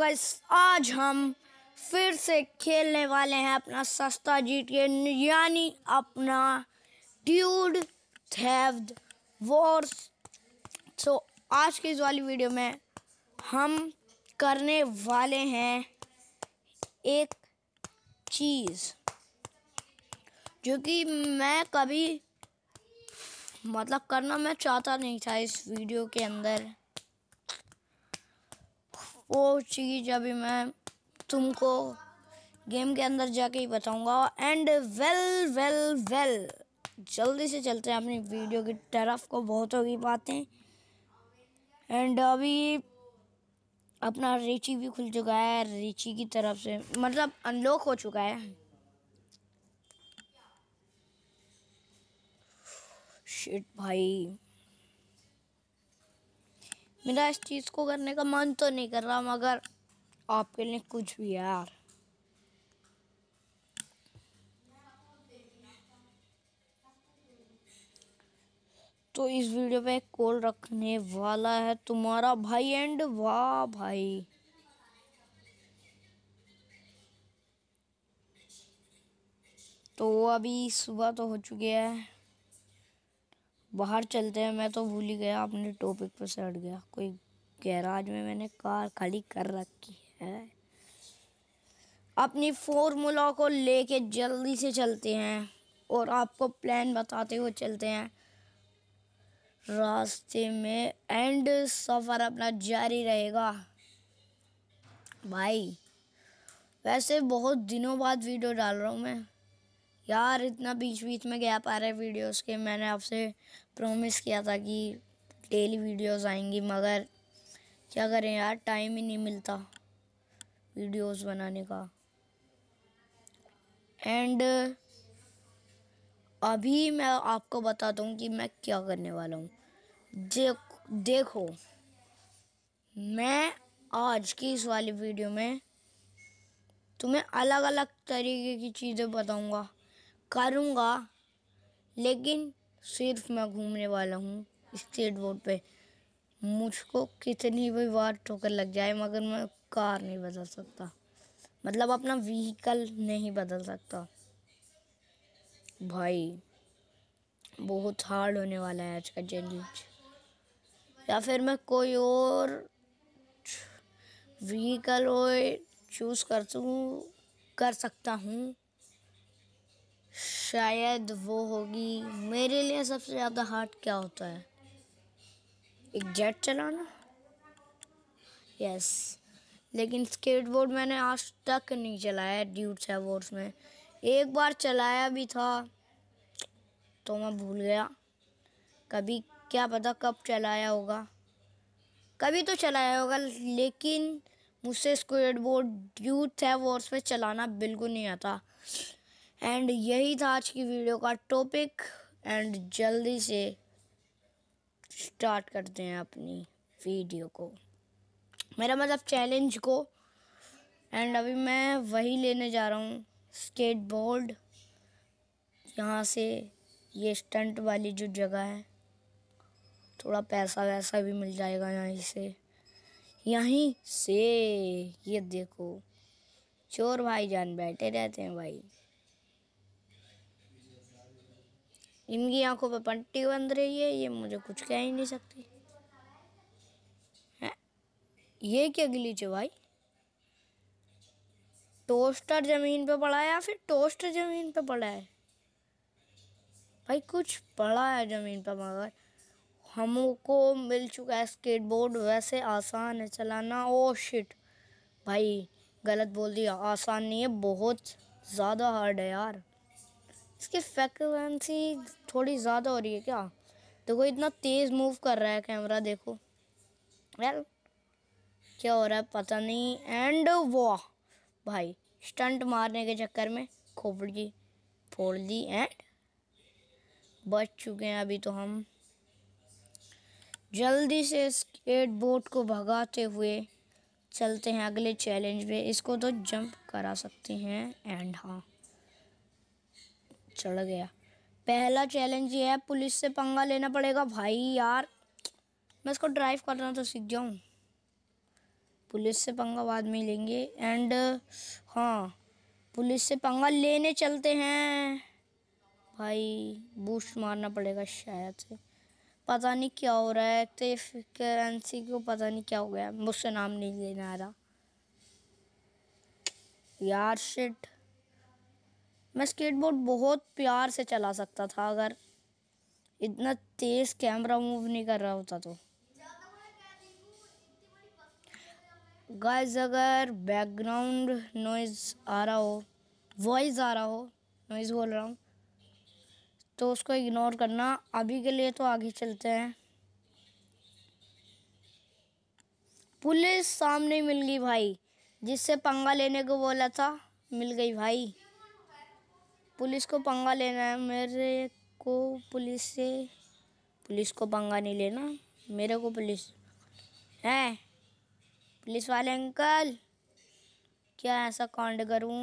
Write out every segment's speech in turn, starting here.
Guys आज हम फिर से खेलने वाले हैं अपना सस्ता जीत के यानी अपना ड्यूड थेव्ड वॉर्स सो आज की इस वाली वीडियो में हम करने वाले हैं एक चीज़ जो कि मैं कभी मतलब करना मैं चाहता नहीं था इस वीडियो के अंदर वो चीज़ अभी मैं तुमको गेम के अंदर जाके ही बताऊंगा एंड वेल वेल वेल जल्दी से चलते हैं अपनी वीडियो की तरफ को बहुत होगी बातें एंड अभी अपना रिची भी खुल चुका है रिची की तरफ से मतलब अनलॉक हो चुका है शिट भाई मेरा इस चीज़ को करने का मन तो नहीं कर रहा मगर आपके लिए कुछ भी यार तो इस वीडियो पे कॉल रखने वाला है तुम्हारा भाई एंड वाह भाई तो अभी सुबह तो हो चुकी है बाहर चलते हैं मैं तो भूल ही गया अपने टॉपिक पर से हट गया कोई गैराज में मैंने कार खड़ी कर रखी है अपनी फॉर्मूला को लेके जल्दी से चलते हैं और आपको प्लान बताते हुए चलते हैं रास्ते में एंड सफ़र अपना जारी रहेगा भाई वैसे बहुत दिनों बाद वीडियो डाल रहा हूँ मैं यार इतना बीच बीच में गैप आ रहे वीडियोस के मैंने आपसे प्रॉमिस किया था कि डेली वीडियोस आएंगी मगर क्या करें यार टाइम ही नहीं मिलता वीडियोस बनाने का एंड अभी मैं आपको बताता हूँ कि मैं क्या करने वाला हूँ जे देखो मैं आज की इस वाली वीडियो में तुम्हें अलग अलग तरीके की चीज़ें बताऊंगा करूँगा लेकिन सिर्फ मैं घूमने वाला हूँ स्टेट बोर्ड पे मुझको कितनी भी बार ठोकर लग जाए मगर मैं कार नहीं बदल सकता मतलब अपना व्हीकल नहीं बदल सकता भाई बहुत हार्ड होने वाला है आज का चैलेंज या फिर मैं कोई और व्हीकल और चूज़ कर सकूँ कर सकता हूँ शायद वो होगी मेरे लिए सबसे ज़्यादा हार्ड क्या होता है एक जेट चलाना यस लेकिन स्केटबोर्ड मैंने आज तक नहीं चलाया ड्यूट्स अवॉर्ड्स में एक बार चलाया भी था तो मैं भूल गया कभी क्या पता कब चलाया होगा कभी तो चलाया होगा लेकिन मुझसे स्केटबोर्ड ड्यूट है वॉर्स पे चलाना बिल्कुल नहीं आता एंड यही था आज की वीडियो का टॉपिक एंड जल्दी से स्टार्ट करते हैं अपनी वीडियो को मेरा मतलब चैलेंज को एंड अभी मैं वही लेने जा रहा हूँ स्केट बोर्ड यहाँ से ये स्टंट वाली जो जगह है थोड़ा पैसा वैसा भी मिल जाएगा यहीं से यहीं से ये देखो चोर भाई जान बैठे रहते हैं भाई इनकी आंखों पर पट्टी बंध रही है ये मुझे कुछ कह ही नहीं सकती है ये क्या ग्लीच है भाई टोस्टर ज़मीन पे पड़ा है या फिर टोस्टर ज़मीन पे पड़ा है भाई कुछ पड़ा है ज़मीन पे मगर हमको मिल चुका है स्केटबोर्ड वैसे आसान है चलाना ओ oh शिट भाई गलत बोल दिया आसान नहीं है बहुत ज़्यादा हार्ड है यार इसकी फ्रिक्वेंसी थोड़ी ज़्यादा हो रही है क्या देखो इतना तेज़ मूव कर रहा है कैमरा देखो यार क्या हो रहा है पता नहीं एंड वाह भाई स्टंट मारने के चक्कर में खोपड़ फोड़ दी एंड बच चुके हैं अभी तो हम जल्दी से स्केट बोर्ड को भगाते हुए चलते हैं अगले चैलेंज पे इसको तो जंप करा सकते हैं एंड हाँ चढ़ गया पहला चैलेंज ये है पुलिस से पंगा लेना पड़ेगा भाई यार मैं इसको ड्राइव करना तो सीख जाऊँ पुलिस से पंगा बाद में लेंगे एंड हाँ पुलिस से पंगा लेने चलते हैं भाई बूस्ट मारना पड़ेगा शायद से पता नहीं क्या हो रहा है तो करेंसी को पता नहीं क्या हो गया मुझसे नाम नहीं लेने आ रहा यार शिट मैं स्केटबोर्ड बहुत प्यार से चला सकता था अगर इतना तेज़ कैमरा मूव नहीं कर रहा होता तो गाइस अगर बैकग्राउंड नॉइज़ आ रहा हो वॉइस आ रहा हो नॉइज़ बोल रहा हूँ तो उसको इग्नोर करना अभी के लिए तो आगे चलते हैं पुलिस सामने मिल गई भाई जिससे पंगा लेने को बोला था मिल गई भाई पुलिस को पंगा लेना है मेरे को पुलिस से पुलिस को पंगा नहीं लेना मेरे को पुलिस है पुलिस वाले अंकल क्या ऐसा कांड करूं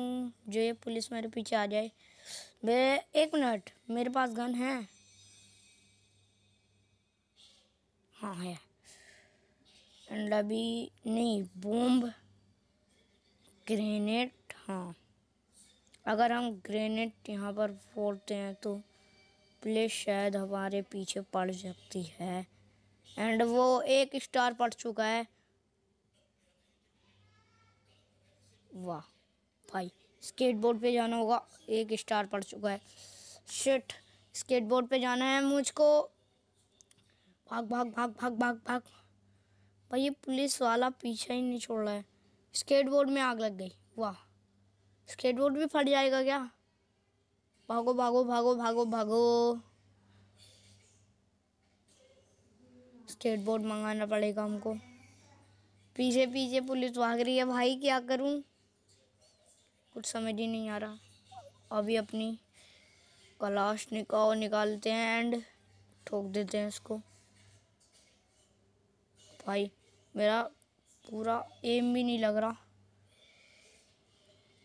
जो ये पुलिस मेरे पीछे आ जाए मेरे एक मिनट मेरे पास गन है हाँ है अंडा भी नहीं बॉम्ब ग्रेनेड हाँ अगर हम ग्रेनेड यहाँ पर फोड़ते हैं तो प्लेस शायद हमारे पीछे पड़ सकती है एंड वो एक स्टार पड़ चुका है वाह भाई स्केटबोर्ड पे जाना होगा एक स्टार पड़ चुका है शिट स्केटबोर्ड पे जाना है मुझको भाग भाग भाग भाग भाग भाग भाई ये पुलिस वाला पीछा ही नहीं छोड़ रहा है स्केटबोर्ड में आग लग गई वाह स्केटबोर्ड भी फट जाएगा क्या भागो भागो भागो भागो भागो स्केटबोर्ड मंगाना पड़ेगा हमको पीछे पीछे पुलिस भाग रही है भाई क्या करूं कुछ समझ ही नहीं आ रहा अभी अपनी कलाश निकाओ निकालते हैं एंड ठोक देते हैं इसको भाई मेरा पूरा एम भी नहीं लग रहा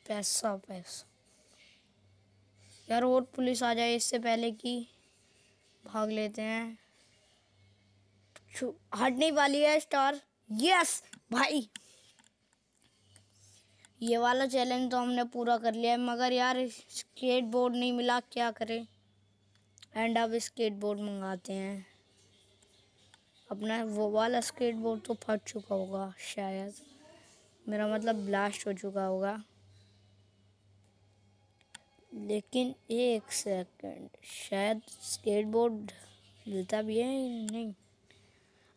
पैसा पैसा यार और पुलिस आ जाए इससे पहले कि भाग लेते हैं हटने वाली है स्टार यस भाई ये वाला चैलेंज तो हमने पूरा कर लिया है मगर यार स्केट बोर्ड नहीं मिला क्या करें एंड अब स्केट बोर्ड मंगाते हैं अपना वो वाला स्केट बोर्ड तो फट चुका होगा शायद मेरा मतलब ब्लास्ट हो चुका होगा लेकिन एक सेकंड शायद स्केटबोर्ड मिलता भी है नहीं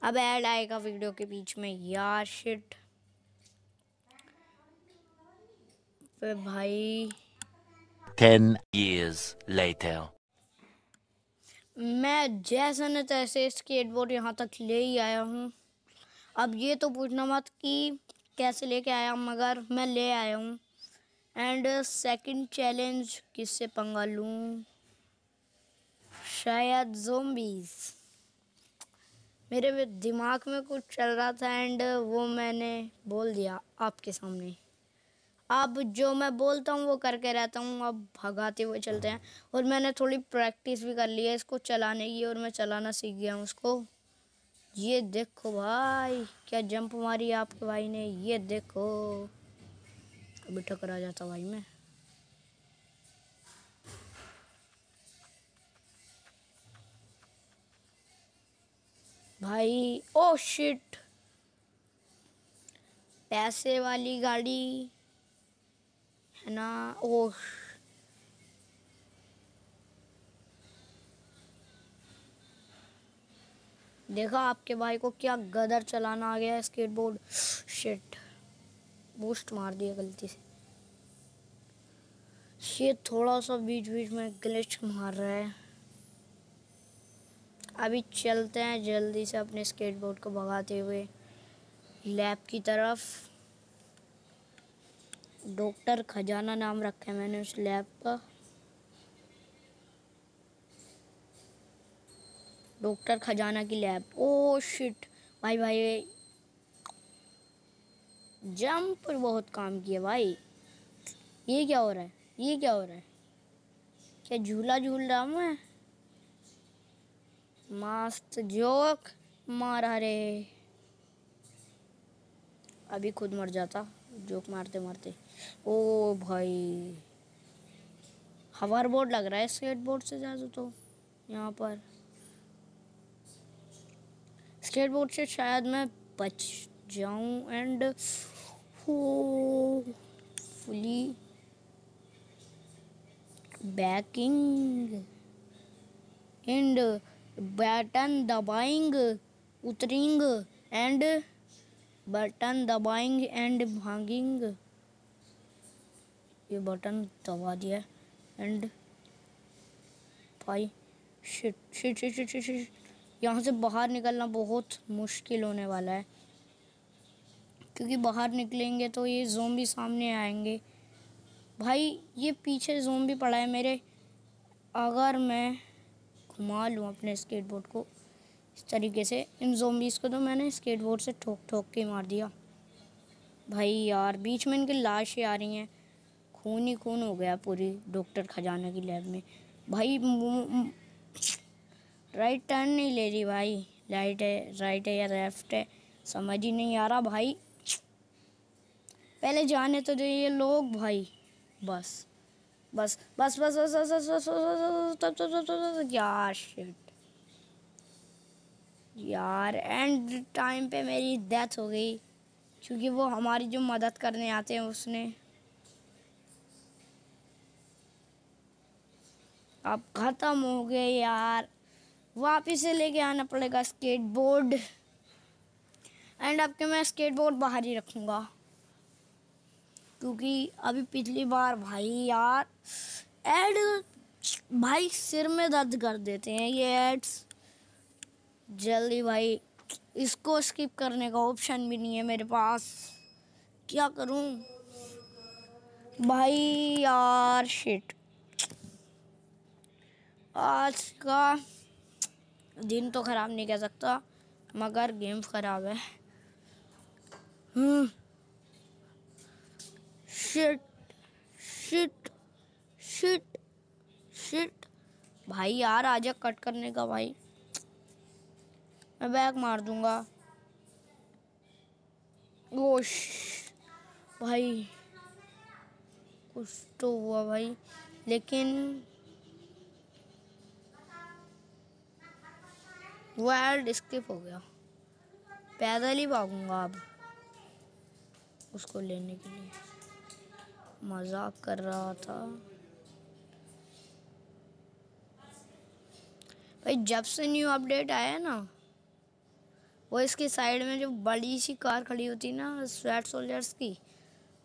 अब ऐड आएगा वीडियो के बीच में यार शिट पे भाई टेन years लेटर मैं जैसा न तैसे स्केटबोर्ड यहाँ तक ले ही आया हूँ अब ये तो पूछना मत कि कैसे लेके आया मगर मैं ले आया हूँ एंड सेकंड चैलेंज किससे पंगा लूँ शायद जोम्बीज मेरे दिमाग में कुछ चल रहा था एंड uh, वो मैंने बोल दिया आपके सामने अब जो मैं बोलता हूँ वो करके रहता हूँ अब भगाते हुए चलते हैं और मैंने थोड़ी प्रैक्टिस भी कर ली है इसको चलाने की और मैं चलाना सीख गया हूँ उसको ये देखो भाई क्या जंप मारी आपके भाई ने ये देखो अभी टकरा जाता भाई मैं भाई ओ oh शिट पैसे वाली गाड़ी है ना ओ oh। देखा आपके भाई को क्या गदर चलाना आ गया स्केटबोर्ड शिट बूस्ट मार दिया गलती से ये थोड़ा सा बीच बीच में ग्लिच मार रहा है अभी चलते हैं जल्दी से अपने स्केटबोर्ड को भगाते हुए लैब की तरफ डॉक्टर खजाना नाम रखा है मैंने उस लैब का डॉक्टर खजाना की लैब ओ oh शिट भाई भाई जंप पर बहुत काम किया भाई ये क्या हो रहा है ये क्या हो रहा है क्या झूला झूल रहा हूँ मैं मस्त जोक मारा रे अभी खुद मर जाता जोक मारते मारते ओ भाई हवार बोर्ड लग रहा है स्केट बोर्ड से ज़्यादा तो यहाँ पर स्केट बोर्ड से शायद मैं बच जाऊँ and hopefully backing and button दबाएंग उतरेंग एंड बटन दबाएंग एंड भागेंग ये बटन दबा दिया एंड भाई shit shit shit shit shit shit यहाँ से बाहर निकलना बहुत मुश्किल होने वाला है क्योंकि बाहर निकलेंगे तो ये भी सामने आएंगे भाई ये पीछे भी पड़ा है मेरे अगर मैं घुमा लूँ अपने स्केटबोर्ड को इस तरीके से इन जोम्बीज़ को तो मैंने स्केटबोर्ड से ठोक ठोक के मार दिया भाई यार बीच में इनकी लाशें आ रही हैं खून ही खून हो गया पूरी डॉक्टर खजाना की लैब में भाई राइट टर्न नहीं ले रही भाई राइट है राइट है या लेफ्ट है समझ ही नहीं आ रहा भाई पहले जाने तो जो ये लोग भाई बस बस बस बस बस बस बस बस बस बस यार शिट यार एंड टाइम पे मेरी डेथ हो गई क्योंकि वो हमारी जो मदद करने आते हैं उसने अब ख़त्म हो गए यार वापिस से लेके आना पड़ेगा स्केटबोर्ड एंड अब के मैं स्केटबोर्ड बाहर ही रखूँगा क्योंकि अभी पिछली बार भाई यार एड भाई सिर में दर्द कर देते हैं ये एड्स जल्दी भाई इसको स्किप करने का ऑप्शन भी नहीं है मेरे पास क्या करूं भाई यार शिट आज का दिन तो ख़राब नहीं कह सकता मगर गेम ख़राब है हम्म शिट शिट शिट शिट भाई यार आजा कट करने का भाई मैं बैग मार दूंगा गोश भाई कुछ तो हुआ भाई लेकिन वर्ल्ड स्किप हो गया पैदल ही भागूंगा अब उसको लेने के लिए मजाक कर रहा था भाई जब से न्यू अपडेट आया ना वो इसके साइड में जो बड़ी सी कार खड़ी होती ना स्वेट सोल्जर्स की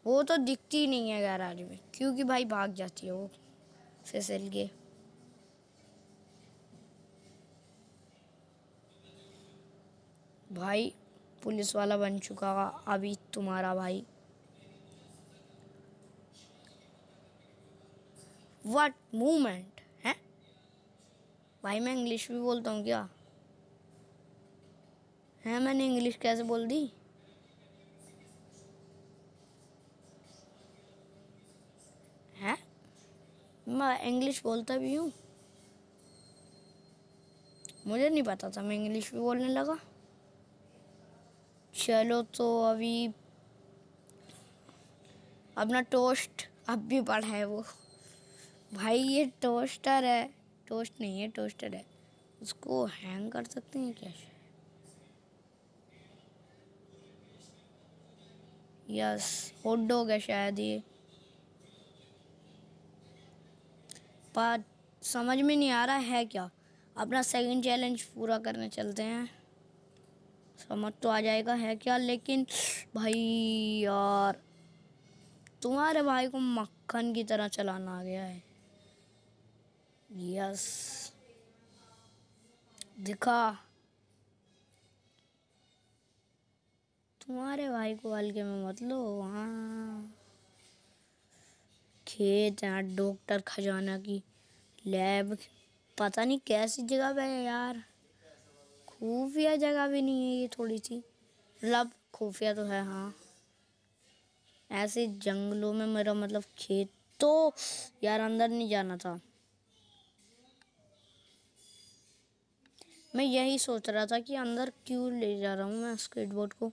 वो तो दिखती नहीं है गैराज में क्योंकि भाई भाग जाती है वो फिसल के भाई पुलिस वाला बन चुका अभी तुम्हारा भाई वट मूमेंट है भाई मैं इंग्लिश भी बोलता हूँ क्या है मैंने इंग्लिश कैसे बोल दी है मैं इंग्लिश बोलता भी हूँ मुझे नहीं पता था मैं इंग्लिश भी बोलने लगा चलो तो अभी अपना टोस्ट अब भी पढ़ा है वो भाई ये टोस्टर है टोस्ट नहीं है टोस्टर है उसको हैंग कर सकते हैं क्या यस हॉट डॉग शायद ये पर समझ में नहीं आ रहा है क्या अपना सेकंड चैलेंज पूरा करने चलते हैं समझ तो आ जाएगा है क्या लेकिन भाई यार तुम्हारे भाई को मक्खन की तरह चलाना आ गया है यस दिखा तुम्हारे भाई को हल्के में मत लो हाँ खेत है डॉक्टर खजाना की लैब पता नहीं कैसी जगह पे है यार खुफिया जगह भी नहीं है ये थोड़ी सी मतलब खुफिया तो है हाँ ऐसे जंगलों में मेरा मतलब खेत तो यार अंदर नहीं जाना था मैं यही सोच रहा था कि अंदर क्यों ले जा रहा हूँ मैं स्केटबोर्ड को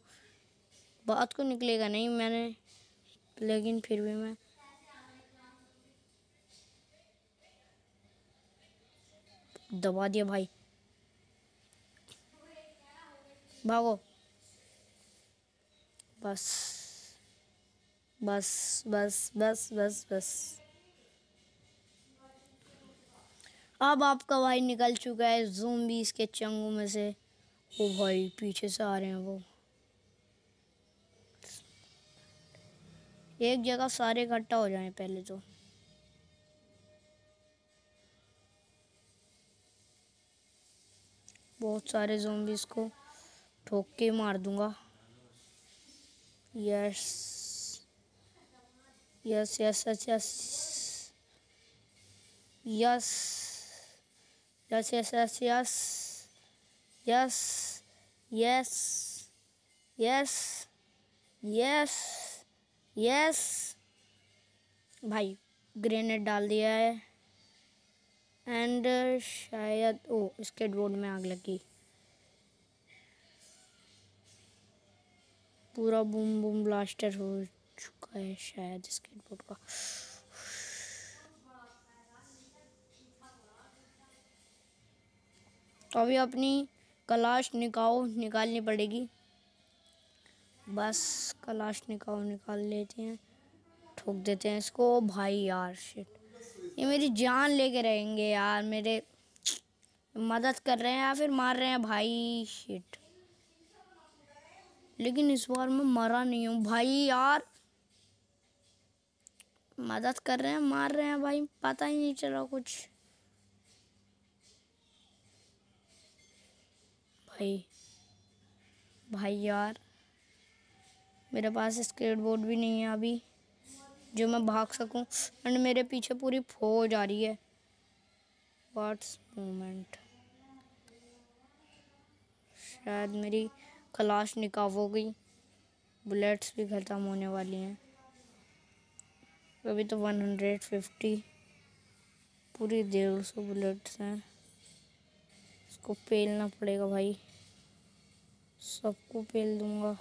बात को निकलेगा नहीं मैंने लेकिन फिर भी मैं दबा दिया भाई भागो बस बस बस बस बस बस अब आपका भाई निकल चुका है जूम भी इसके चंगों में से वो भाई पीछे से आ रहे हैं वो एक जगह सारे इकट्ठा हो जाएं पहले तो बहुत सारे जोम्बिस को ठोक के मार दूंगा yes yes yes yes yes yes Yes, yes, yes, yes. Yes. Yes. Yes. Yes. Yes. भाई ग्रेनेड डाल दिया है एंड uh, शायद ओ इसके बोर्ड में आग लगी पूरा बूम बूम ब्लास्टर हो चुका है शायद स्केटबोर्ड का तो अभी अपनी कलाश निकाओ निकालनी पड़ेगी बस कलाश निकाओ निकाल लेते हैं ठोक देते हैं इसको भाई यार शिट ये मेरी जान लेके रहेंगे यार मेरे मदद कर रहे हैं या फिर मार रहे हैं भाई शिट लेकिन इस बार मैं मरा नहीं हूँ भाई यार मदद कर रहे हैं मार रहे हैं भाई पता ही नहीं चला कुछ भाई भाई यार मेरे पास स्केट बोर्ड भी नहीं है अभी जो मैं भाग सकूं एंड मेरे पीछे पूरी फौज आ रही है वाट्स मोमेंट शायद मेरी कलाश निकाव हो गई बुलेट्स भी ख़त्म होने वाली हैं अभी तो 150 पूरी डेढ़ सौ बुलेट्स हैं इसको पेलना पड़ेगा भाई सबको पेल दूंगा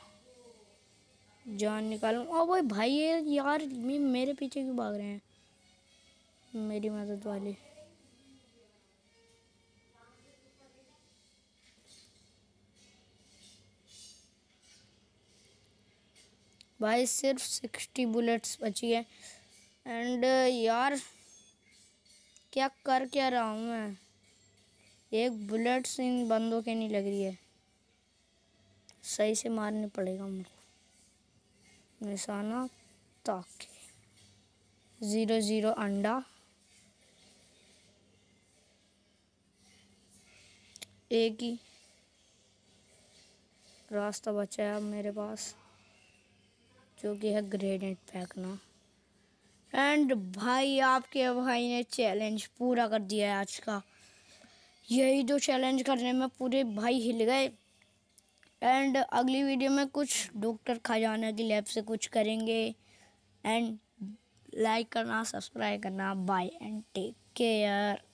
जान निकालू और भाई भाई ये यार ये मेरे पीछे क्यों भाग रहे हैं मेरी मदद वाली भाई सिर्फ सिक्सटी बुलेट्स बची है एंड यार क्या कर क्या रहा हूँ मैं एक बुलेट से इन बंदों के नहीं लग रही है सही से मारने पड़ेगा मुझको निशाना ताकि ज़ीरो ज़ीरो अंडा एक ही रास्ता बचा है मेरे पास जो कि है ग्रेनेड फेंकना एंड भाई आपके भाई ने चैलेंज पूरा कर दिया है आज का यही दो चैलेंज करने में पूरे भाई हिल गए एंड अगली वीडियो में कुछ डॉक्टर खजाना की लैब से कुछ करेंगे एंड लाइक करना सब्सक्राइब करना बाय एंड टेक केयर